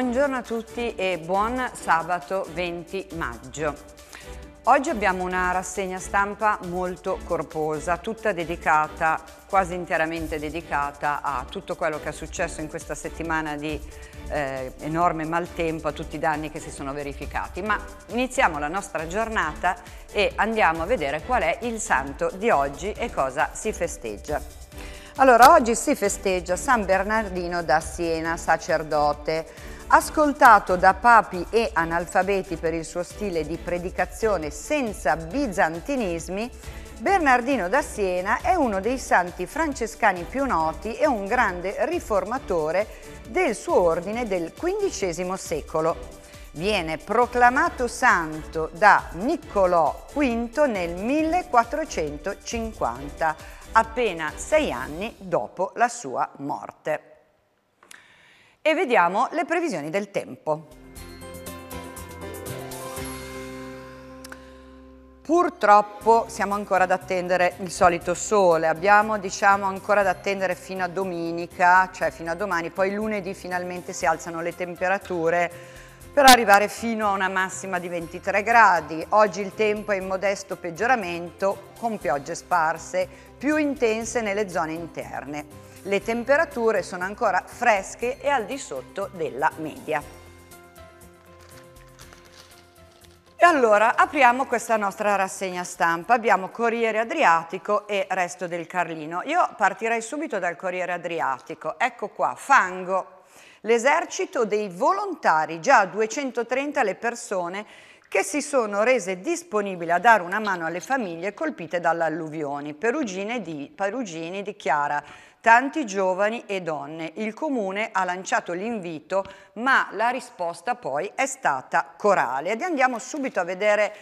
Buongiorno a tutti e buon sabato 20 maggio. Oggi abbiamo una rassegna stampa molto corposa, tutta dedicata, quasi interamente dedicata a tutto quello che è successo in questa settimana di eh, enorme maltempo, a tutti i danni che si sono verificati. Ma iniziamo la nostra giornata e andiamo a vedere qual è il santo di oggi e cosa si festeggia. Allora, oggi si festeggia San Bernardino da Siena, sacerdote. Ascoltato da papi e analfabeti per il suo stile di predicazione senza bizantinismi, Bernardino da Siena è uno dei santi francescani più noti e un grande riformatore del suo ordine del XV secolo viene proclamato santo da Niccolò V nel 1450, appena sei anni dopo la sua morte. E vediamo le previsioni del tempo. Purtroppo siamo ancora ad attendere il solito sole, abbiamo diciamo, ancora ad attendere fino a domenica, cioè fino a domani, poi lunedì finalmente si alzano le temperature per arrivare fino a una massima di 23 gradi. Oggi il tempo è in modesto peggioramento con piogge sparse, più intense nelle zone interne. Le temperature sono ancora fresche e al di sotto della media. E allora apriamo questa nostra rassegna stampa. Abbiamo Corriere Adriatico e Resto del Carlino. Io partirei subito dal Corriere Adriatico. Ecco qua, fango. L'esercito dei volontari, già 230 le persone che si sono rese disponibili a dare una mano alle famiglie colpite dall'alluvione. Perugini, Perugini dichiara tanti giovani e donne. Il comune ha lanciato l'invito, ma la risposta poi è stata corale. Ed andiamo subito a vedere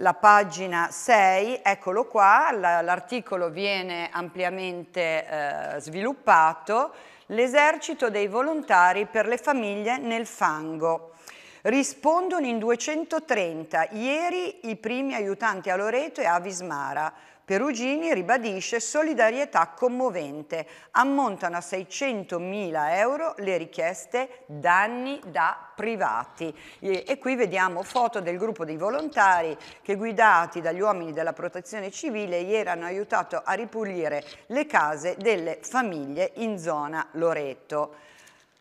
la pagina 6, eccolo qua, l'articolo viene ampiamente eh, sviluppato, l'esercito dei volontari per le famiglie nel fango. Rispondono in 230, ieri i primi aiutanti a Loreto e a Vismara, Perugini ribadisce solidarietà commovente. Ammontano a 600.000 euro le richieste danni da privati. E qui vediamo foto del gruppo dei volontari che guidati dagli uomini della protezione civile ieri hanno aiutato a ripulire le case delle famiglie in zona Loreto.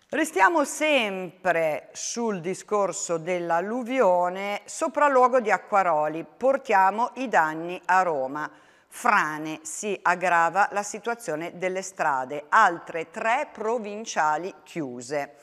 Restiamo sempre sul discorso dell'alluvione, sopralluogo di Acquaroli, portiamo i danni a Roma frane si aggrava la situazione delle strade, altre tre provinciali chiuse.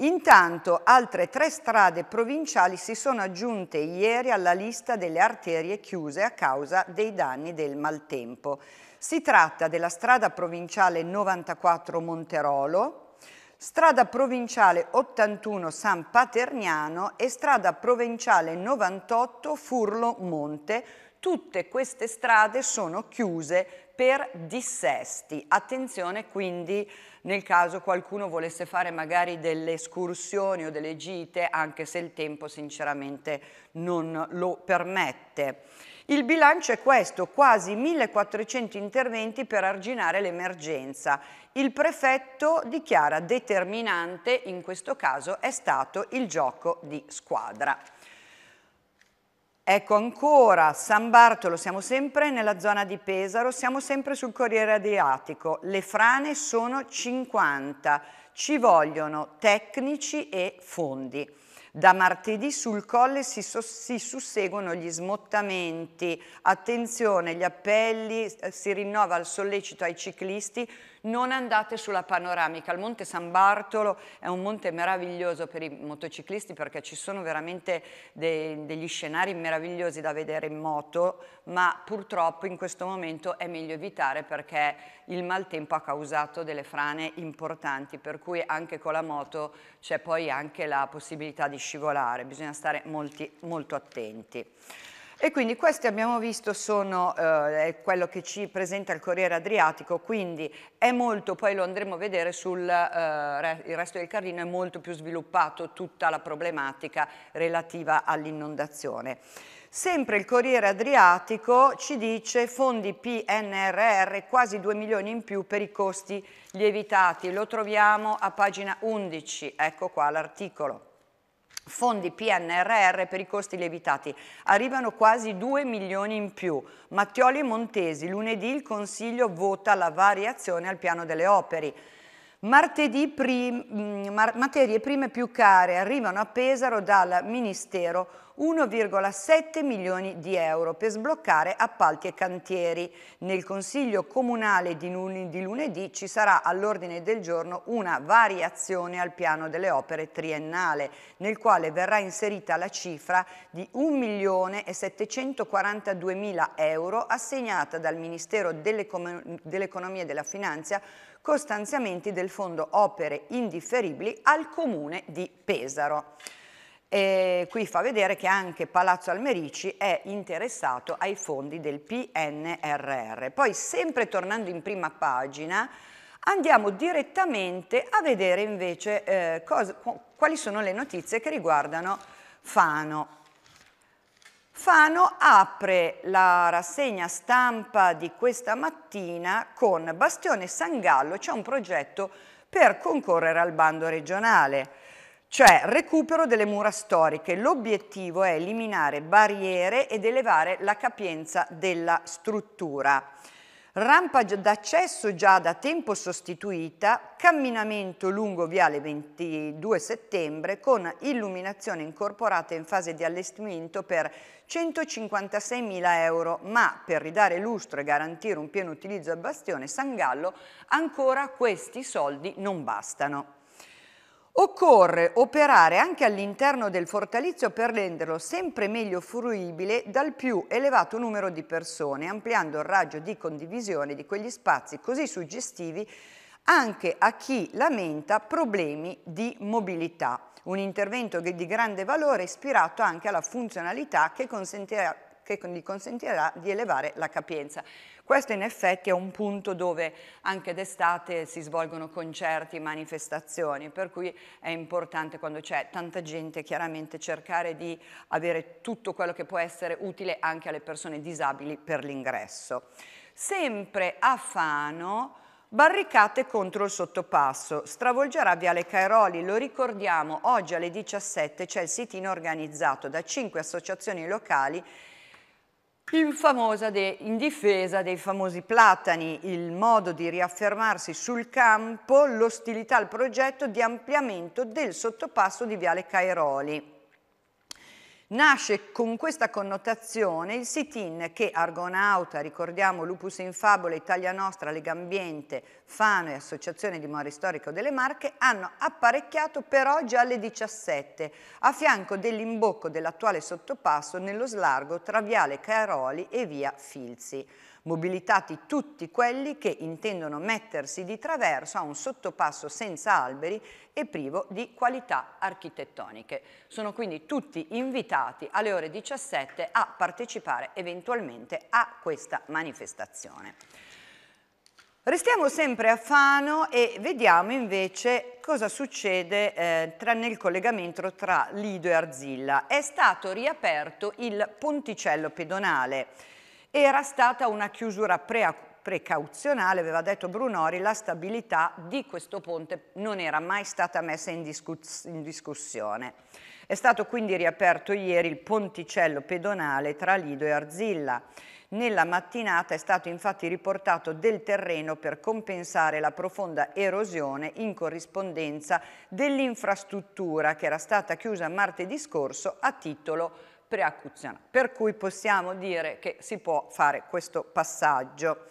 Intanto altre tre strade provinciali si sono aggiunte ieri alla lista delle arterie chiuse a causa dei danni del maltempo. Si tratta della strada provinciale 94 Monterolo, strada provinciale 81 San Paterniano e strada provinciale 98 Furlo Monte, tutte queste strade sono chiuse per dissesti. Attenzione quindi nel caso qualcuno volesse fare magari delle escursioni o delle gite, anche se il tempo sinceramente non lo permette. Il bilancio è questo, quasi 1400 interventi per arginare l'emergenza. Il prefetto dichiara determinante, in questo caso è stato il gioco di squadra. Ecco ancora, San Bartolo, siamo sempre nella zona di Pesaro, siamo sempre sul Corriere Adriatico, le frane sono 50, ci vogliono tecnici e fondi. Da martedì sul colle si, si susseguono gli smottamenti, attenzione, gli appelli, eh, si rinnova il sollecito ai ciclisti non andate sulla panoramica. Il Monte San Bartolo è un monte meraviglioso per i motociclisti perché ci sono veramente dei, degli scenari meravigliosi da vedere in moto, ma purtroppo in questo momento è meglio evitare perché il maltempo ha causato delle frane importanti, per cui anche con la moto c'è poi anche la possibilità di scivolare, bisogna stare molti, molto attenti. E quindi questi abbiamo visto sono eh, quello che ci presenta il Corriere Adriatico, quindi è molto, poi lo andremo a vedere sul eh, re, resto del Carlino, è molto più sviluppato tutta la problematica relativa all'inondazione. Sempre il Corriere Adriatico ci dice fondi PNRR quasi 2 milioni in più per i costi lievitati, lo troviamo a pagina 11, ecco qua l'articolo fondi PNRR per i costi lievitati. Arrivano quasi 2 milioni in più. Mattioli e Montesi, lunedì il Consiglio vota la variazione al piano delle opere. Martedì prim, mm, materie prime più care arrivano a Pesaro dal Ministero 1,7 milioni di euro per sbloccare appalti e cantieri. Nel Consiglio Comunale di lunedì ci sarà all'ordine del giorno una variazione al piano delle opere triennale, nel quale verrà inserita la cifra di 1.742.000 euro assegnata dal Ministero dell'Economia e della Finanza con stanziamenti del Fondo Opere Indifferibili al Comune di Pesaro. E qui fa vedere che anche Palazzo Almerici è interessato ai fondi del PNRR. Poi, sempre tornando in prima pagina, andiamo direttamente a vedere invece eh, cosa, quali sono le notizie che riguardano Fano. Fano apre la rassegna stampa di questa mattina con Bastione Sangallo, c'è un progetto per concorrere al bando regionale cioè recupero delle mura storiche. L'obiettivo è eliminare barriere ed elevare la capienza della struttura. Rampa d'accesso già da tempo sostituita, camminamento lungo Viale 22 settembre con illuminazione incorporata in fase di allestimento per 156.000 euro, ma per ridare lustro e garantire un pieno utilizzo al bastione San Gallo ancora questi soldi non bastano. Occorre operare anche all'interno del fortalizio per renderlo sempre meglio fruibile dal più elevato numero di persone, ampliando il raggio di condivisione di quegli spazi così suggestivi anche a chi lamenta problemi di mobilità. Un intervento di grande valore ispirato anche alla funzionalità che consentirà, che gli consentirà di elevare la capienza. Questo in effetti è un punto dove anche d'estate si svolgono concerti, manifestazioni, per cui è importante quando c'è tanta gente chiaramente cercare di avere tutto quello che può essere utile anche alle persone disabili per l'ingresso. Sempre a Fano, barricate contro il sottopasso, stravolgerà Viale Cairoli, lo ricordiamo, oggi alle 17 c'è il sitino organizzato da cinque associazioni locali più famosa de, in difesa dei famosi platani, il modo di riaffermarsi sul campo, l'ostilità al progetto di ampliamento del sottopasso di Viale Cairoli. Nasce con questa connotazione il sit-in che Argonauta, ricordiamo Lupus in Fabula, Italia Nostra, Legambiente, Fano e Associazione di Mori Storico delle Marche hanno apparecchiato per oggi alle 17 a fianco dell'imbocco dell'attuale sottopasso nello slargo tra Viale Caroli e Via Filzi mobilitati tutti quelli che intendono mettersi di traverso a un sottopasso senza alberi e privo di qualità architettoniche. Sono quindi tutti invitati alle ore 17 a partecipare eventualmente a questa manifestazione. Restiamo sempre a Fano e vediamo invece cosa succede eh, tra, nel collegamento tra Lido e Arzilla. È stato riaperto il ponticello pedonale era stata una chiusura pre precauzionale, aveva detto Brunori, la stabilità di questo ponte non era mai stata messa in, discuss in discussione. È stato quindi riaperto ieri il ponticello pedonale tra Lido e Arzilla. Nella mattinata è stato infatti riportato del terreno per compensare la profonda erosione in corrispondenza dell'infrastruttura che era stata chiusa martedì scorso a titolo preaccuzionale. Per cui possiamo dire che si può fare questo passaggio.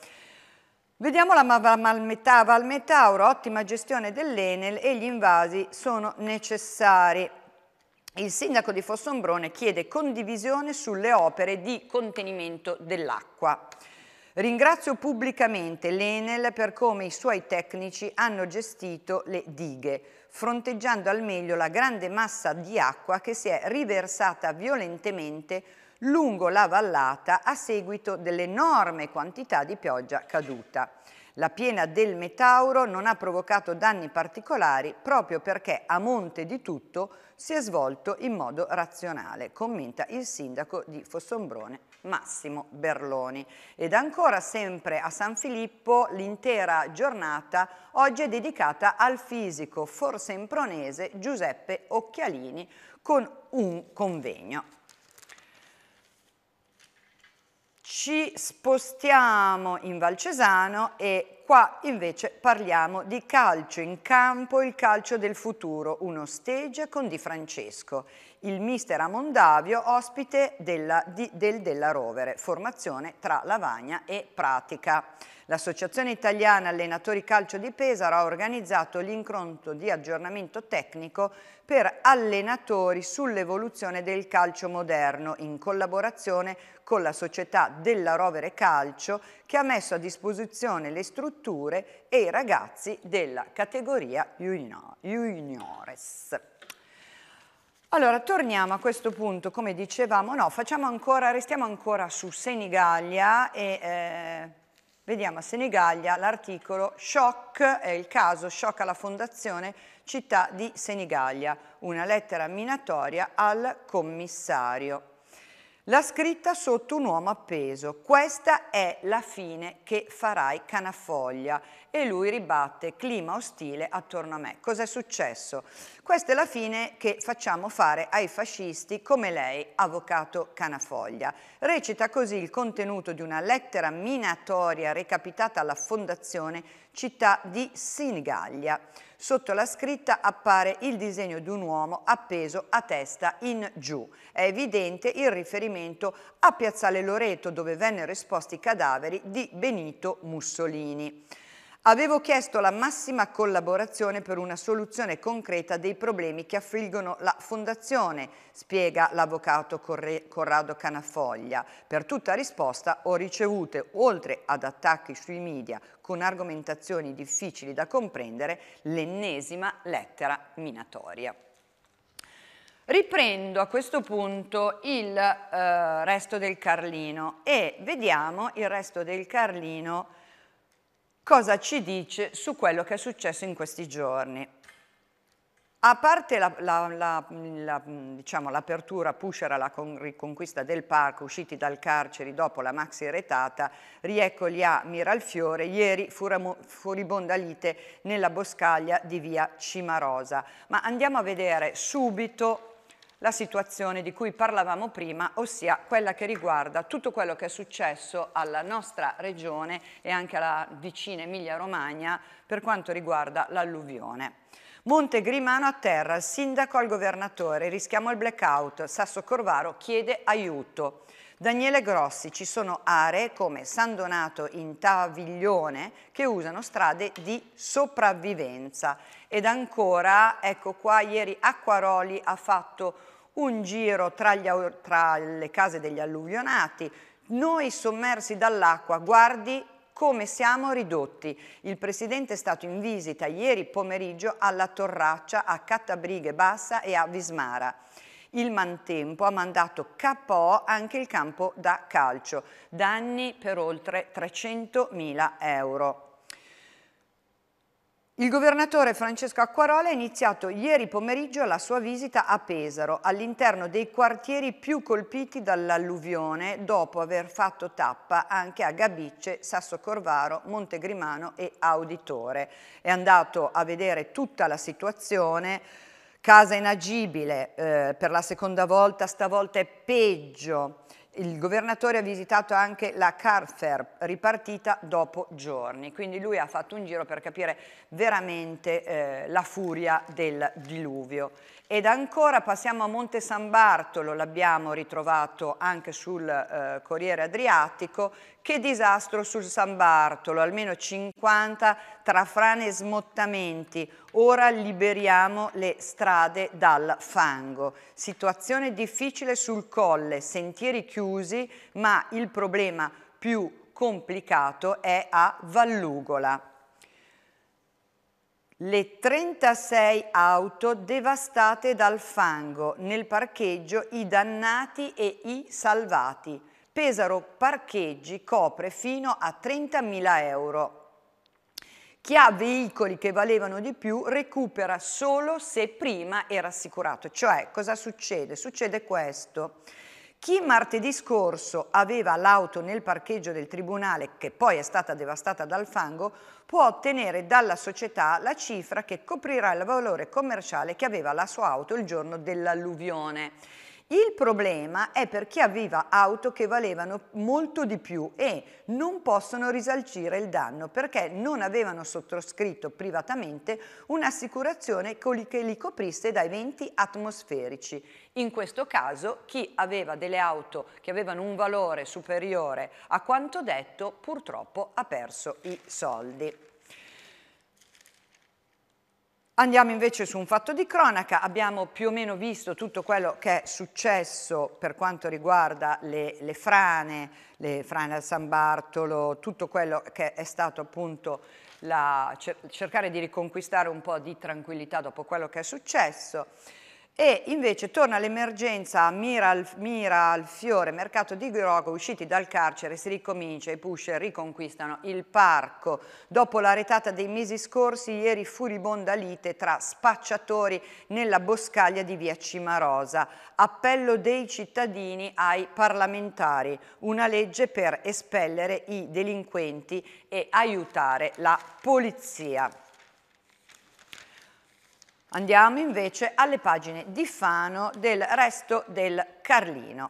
Vediamo la Valmetà. Valmetauro, ottima gestione dell'Enel e gli invasi sono necessari. Il sindaco di Fossombrone chiede condivisione sulle opere di contenimento dell'acqua. Ringrazio pubblicamente l'Enel per come i suoi tecnici hanno gestito le dighe fronteggiando al meglio la grande massa di acqua che si è riversata violentemente lungo la vallata a seguito dell'enorme quantità di pioggia caduta. La piena del Metauro non ha provocato danni particolari proprio perché a monte di tutto si è svolto in modo razionale, commenta il sindaco di Fossombrone Massimo Berloni. Ed ancora sempre a San Filippo l'intera giornata oggi è dedicata al fisico forse forsempronese Giuseppe Occhialini con un convegno. Ci spostiamo in Valcesano e qua invece parliamo di calcio in campo, il calcio del futuro, uno stage con Di Francesco il mister Amondavio, ospite della, di, del Della Rovere, formazione tra lavagna e pratica. L'Associazione Italiana Allenatori Calcio di Pesaro ha organizzato l'incontro di aggiornamento tecnico per allenatori sull'evoluzione del calcio moderno in collaborazione con la società Della Rovere Calcio che ha messo a disposizione le strutture e i ragazzi della categoria junior, juniores. Allora, torniamo a questo punto, come dicevamo, no, facciamo ancora, restiamo ancora su Senigallia e eh, vediamo a Senigallia l'articolo Shock, è il caso, shock alla fondazione città di Senigallia, una lettera minatoria al commissario. La scritta sotto un uomo appeso, questa è la fine che farai canafoglia e lui ribatte clima ostile attorno a me. Cos'è successo? Questa è la fine che facciamo fare ai fascisti come lei, avvocato Canafoglia. Recita così il contenuto di una lettera minatoria recapitata alla fondazione città di Sinigaglia. Sotto la scritta appare il disegno di un uomo appeso a testa in giù. È evidente il riferimento a Piazzale Loreto dove vennero esposti i cadaveri di Benito Mussolini. Avevo chiesto la massima collaborazione per una soluzione concreta dei problemi che affliggono la Fondazione, spiega l'avvocato Corrado Canafoglia. Per tutta risposta ho ricevute, oltre ad attacchi sui media con argomentazioni difficili da comprendere, l'ennesima lettera minatoria. Riprendo a questo punto il eh, resto del Carlino e vediamo il resto del Carlino cosa ci dice su quello che è successo in questi giorni. A parte la, la, la, diciamo, l'apertura alla riconquista del parco, usciti dal carcere dopo la maxi retata, rieccoli a Miralfiore, ieri furamo, furibonda lite nella boscaglia di via Cimarosa. Ma andiamo a vedere subito la situazione di cui parlavamo prima, ossia quella che riguarda tutto quello che è successo alla nostra regione e anche alla vicina Emilia Romagna per quanto riguarda l'alluvione. Monte Grimano a terra, il sindaco al governatore, rischiamo il blackout, Sasso Corvaro chiede aiuto. Daniele Grossi, ci sono aree come San Donato in Taviglione che usano strade di sopravvivenza. Ed ancora, ecco qua, ieri Acquaroli ha fatto un giro tra, gli, tra le case degli alluvionati, noi sommersi dall'acqua, guardi come siamo ridotti. Il Presidente è stato in visita ieri pomeriggio alla Torraccia, a Cattabrighe Bassa e a Vismara. Il mantempo ha mandato capo anche il campo da calcio, danni per oltre 300.000 euro. Il governatore Francesco Acquarola ha iniziato ieri pomeriggio la sua visita a Pesaro, all'interno dei quartieri più colpiti dall'alluvione, dopo aver fatto tappa anche a Gabicce, Sasso Corvaro, Montegrimano e Auditore. È andato a vedere tutta la situazione, casa inagibile eh, per la seconda volta, stavolta è peggio il governatore ha visitato anche la Carfer, ripartita dopo giorni, quindi lui ha fatto un giro per capire veramente eh, la furia del diluvio. Ed ancora passiamo a Monte San Bartolo, l'abbiamo ritrovato anche sul eh, Corriere Adriatico, che disastro sul San Bartolo, almeno 50 tra frane e smottamenti, ora liberiamo le strade dal fango. Situazione difficile sul colle, sentieri chiusi, ma il problema più complicato è a Vallugola le 36 auto devastate dal fango, nel parcheggio i dannati e i salvati. Pesaro Parcheggi copre fino a 30.000 euro. Chi ha veicoli che valevano di più recupera solo se prima era assicurato. Cioè, cosa succede? Succede questo. Chi martedì scorso aveva l'auto nel parcheggio del tribunale, che poi è stata devastata dal fango, può ottenere dalla società la cifra che coprirà il valore commerciale che aveva la sua auto il giorno dell'alluvione. Il problema è per chi aveva auto che valevano molto di più e non possono risalcire il danno perché non avevano sottoscritto privatamente un'assicurazione che li coprisse da eventi atmosferici. In questo caso chi aveva delle auto che avevano un valore superiore a quanto detto purtroppo ha perso i soldi. Andiamo invece su un fatto di cronaca, abbiamo più o meno visto tutto quello che è successo per quanto riguarda le, le frane, le frane al San Bartolo, tutto quello che è stato appunto la, cercare di riconquistare un po' di tranquillità dopo quello che è successo e invece torna l'emergenza mira al, mira al fiore mercato di Groco usciti dal carcere si ricomincia i pusher riconquistano il parco dopo la retata dei mesi scorsi ieri furibonda lite tra spacciatori nella boscaglia di via Cimarosa appello dei cittadini ai parlamentari una legge per espellere i delinquenti e aiutare la polizia Andiamo invece alle pagine di Fano del resto del Carlino.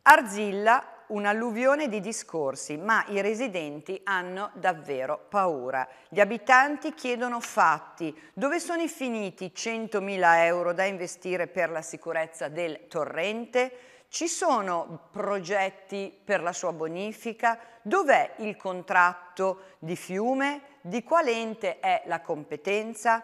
Arzilla un'alluvione di discorsi, ma i residenti hanno davvero paura. Gli abitanti chiedono fatti. Dove sono finiti 100.000 euro da investire per la sicurezza del torrente? Ci sono progetti per la sua bonifica? Dov'è il contratto di fiume? Di quale ente è la competenza?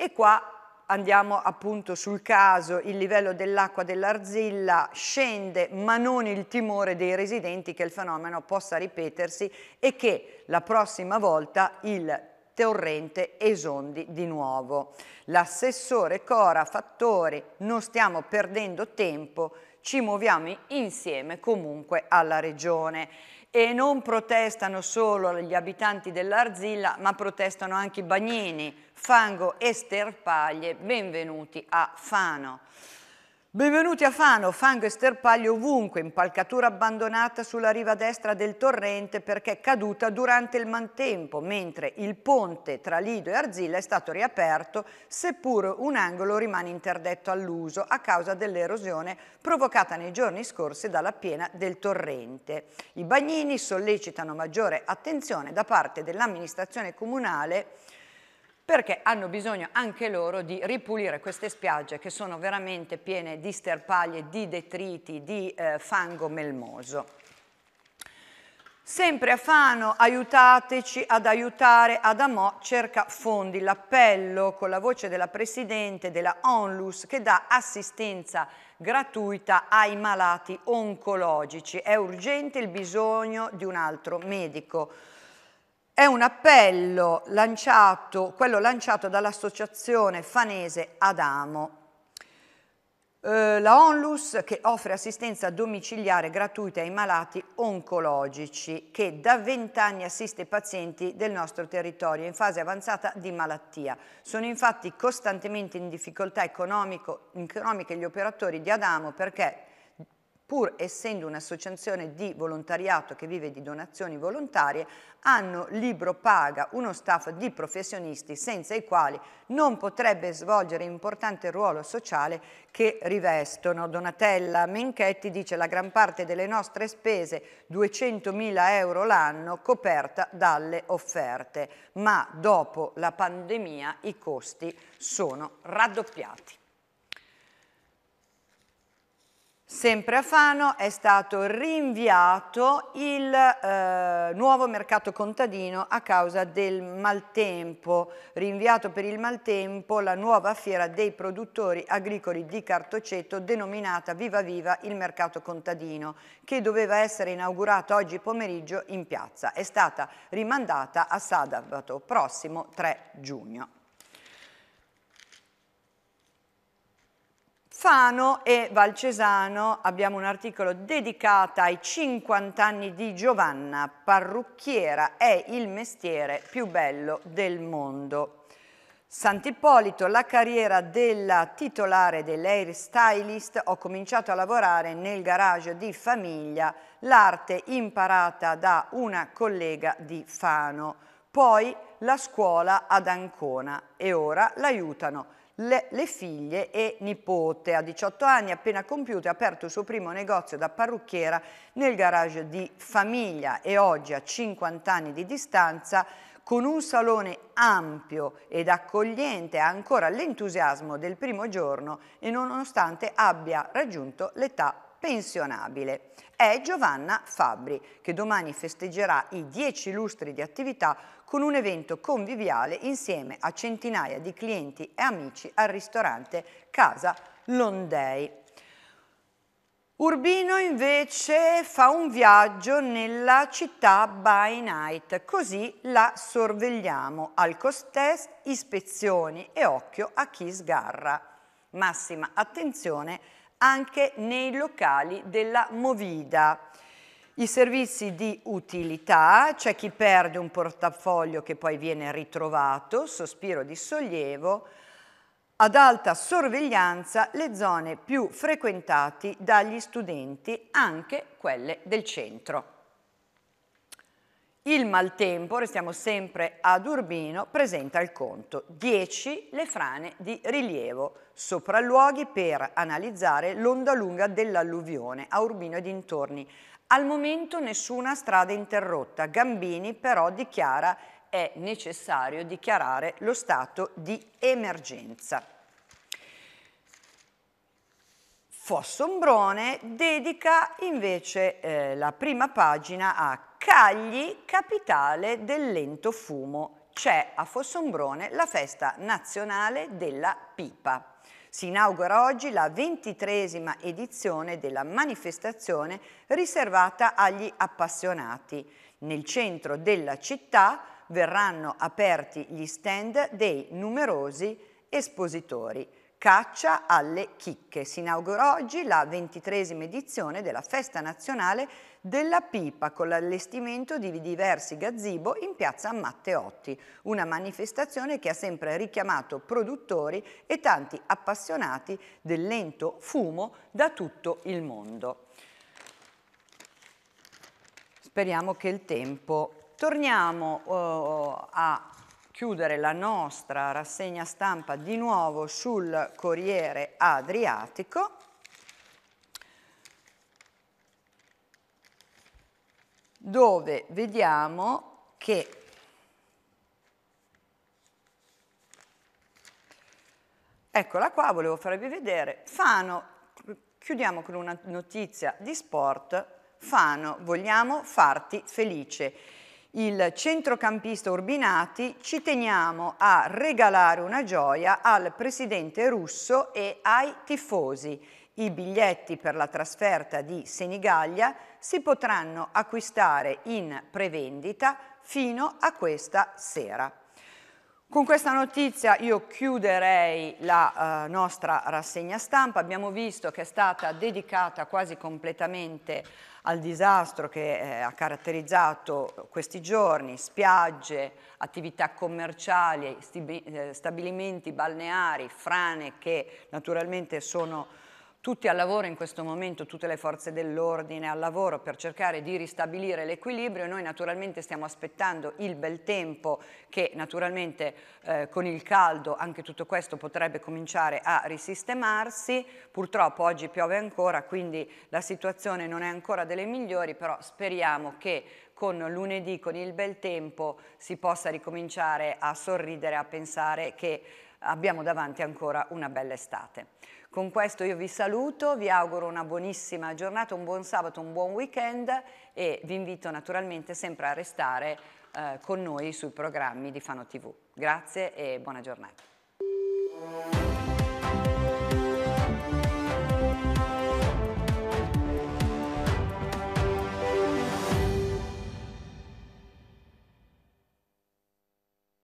E qua andiamo appunto sul caso, il livello dell'acqua dell'arzilla scende, ma non il timore dei residenti che il fenomeno possa ripetersi e che la prossima volta il torrente esondi di nuovo. L'assessore Cora Fattori, non stiamo perdendo tempo, ci muoviamo insieme comunque alla regione. E non protestano solo gli abitanti dell'Arzilla, ma protestano anche i bagnini, fango e sterpaglie, benvenuti a Fano. Benvenuti a Fano, fango e sterpaglie ovunque, impalcatura abbandonata sulla riva destra del torrente perché è caduta durante il mantempo, mentre il ponte tra Lido e Arzilla è stato riaperto, seppur un angolo rimane interdetto all'uso a causa dell'erosione provocata nei giorni scorsi dalla piena del torrente. I bagnini sollecitano maggiore attenzione da parte dell'amministrazione comunale perché hanno bisogno anche loro di ripulire queste spiagge che sono veramente piene di sterpaglie, di detriti, di eh, fango melmoso. Sempre a Fano, aiutateci ad aiutare Adamo cerca fondi, l'appello con la voce della Presidente della ONLUS che dà assistenza gratuita ai malati oncologici. È urgente il bisogno di un altro medico è un appello lanciato, quello lanciato dall'associazione fanese Adamo. Eh, la ONLUS che offre assistenza domiciliare gratuita ai malati oncologici che da 20 anni assiste pazienti del nostro territorio in fase avanzata di malattia. Sono infatti costantemente in difficoltà economiche gli operatori di Adamo perché pur essendo un'associazione di volontariato che vive di donazioni volontarie, hanno libro paga uno staff di professionisti senza i quali non potrebbe svolgere l'importante ruolo sociale che rivestono. Donatella Menchetti dice la gran parte delle nostre spese, 200.000 euro l'anno, coperta dalle offerte, ma dopo la pandemia i costi sono raddoppiati. sempre a Fano, è stato rinviato il eh, nuovo mercato contadino a causa del maltempo, rinviato per il maltempo la nuova fiera dei produttori agricoli di Cartoceto denominata Viva Viva il mercato contadino, che doveva essere inaugurata oggi pomeriggio in piazza. È stata rimandata a sabato prossimo 3 giugno. Fano e Valcesano abbiamo un articolo dedicato ai 50 anni di Giovanna, parrucchiera, è il mestiere più bello del mondo. Sant'Ippolito, la carriera della titolare dell'Air Stylist, ho cominciato a lavorare nel garage di famiglia, l'arte imparata da una collega di Fano, poi la scuola ad Ancona e ora l'aiutano le, le figlie e nipote. A 18 anni, appena compiuto, ha aperto il suo primo negozio da parrucchiera nel garage di famiglia e oggi, a 50 anni di distanza, con un salone ampio ed accogliente ha ancora l'entusiasmo del primo giorno e nonostante abbia raggiunto l'età pensionabile. È Giovanna Fabbri che domani festeggerà i 10 lustri di attività con un evento conviviale insieme a centinaia di clienti e amici al ristorante Casa Londei. Urbino invece fa un viaggio nella città by night, così la sorvegliamo al costest, ispezioni e occhio a chi sgarra. Massima attenzione anche nei locali della Movida. I servizi di utilità, c'è chi perde un portafoglio che poi viene ritrovato, sospiro di sollievo, ad alta sorveglianza le zone più frequentate dagli studenti, anche quelle del centro. Il maltempo, restiamo sempre ad Urbino, presenta il conto 10 le frane di rilievo, sopralluoghi per analizzare l'onda lunga dell'alluvione a Urbino e dintorni. Al momento nessuna strada interrotta, Gambini però dichiara è necessario dichiarare lo stato di emergenza. Fossombrone dedica invece eh, la prima pagina a Cagli, capitale del lento fumo. C'è a Fossombrone la festa nazionale della pipa. Si inaugura oggi la ventitresima edizione della manifestazione riservata agli appassionati. Nel centro della città verranno aperti gli stand dei numerosi espositori. Caccia alle chicche. Si inaugura oggi la ventitresima edizione della Festa Nazionale della pipa con l'allestimento di diversi gazebo in piazza Matteotti, una manifestazione che ha sempre richiamato produttori e tanti appassionati del lento fumo da tutto il mondo. Speriamo che il tempo... Torniamo uh, a chiudere la nostra rassegna stampa di nuovo sul Corriere Adriatico dove vediamo che Eccola qua, volevo farvi vedere. Fano, chiudiamo con una notizia di sport. Fano, vogliamo farti felice. Il centrocampista Urbinati ci teniamo a regalare una gioia al presidente russo e ai tifosi i biglietti per la trasferta di Senigallia si potranno acquistare in prevendita fino a questa sera. Con questa notizia io chiuderei la eh, nostra rassegna stampa. Abbiamo visto che è stata dedicata quasi completamente al disastro che eh, ha caratterizzato questi giorni, spiagge, attività commerciali, eh, stabilimenti balneari, frane che naturalmente sono tutti al lavoro in questo momento, tutte le forze dell'ordine al lavoro per cercare di ristabilire l'equilibrio. Noi naturalmente stiamo aspettando il bel tempo che naturalmente eh, con il caldo anche tutto questo potrebbe cominciare a risistemarsi. Purtroppo oggi piove ancora, quindi la situazione non è ancora delle migliori, però speriamo che con lunedì, con il bel tempo, si possa ricominciare a sorridere, a pensare che abbiamo davanti ancora una bella estate. Con questo io vi saluto, vi auguro una buonissima giornata, un buon sabato, un buon weekend e vi invito naturalmente sempre a restare eh, con noi sui programmi di Fano TV. Grazie e buona giornata.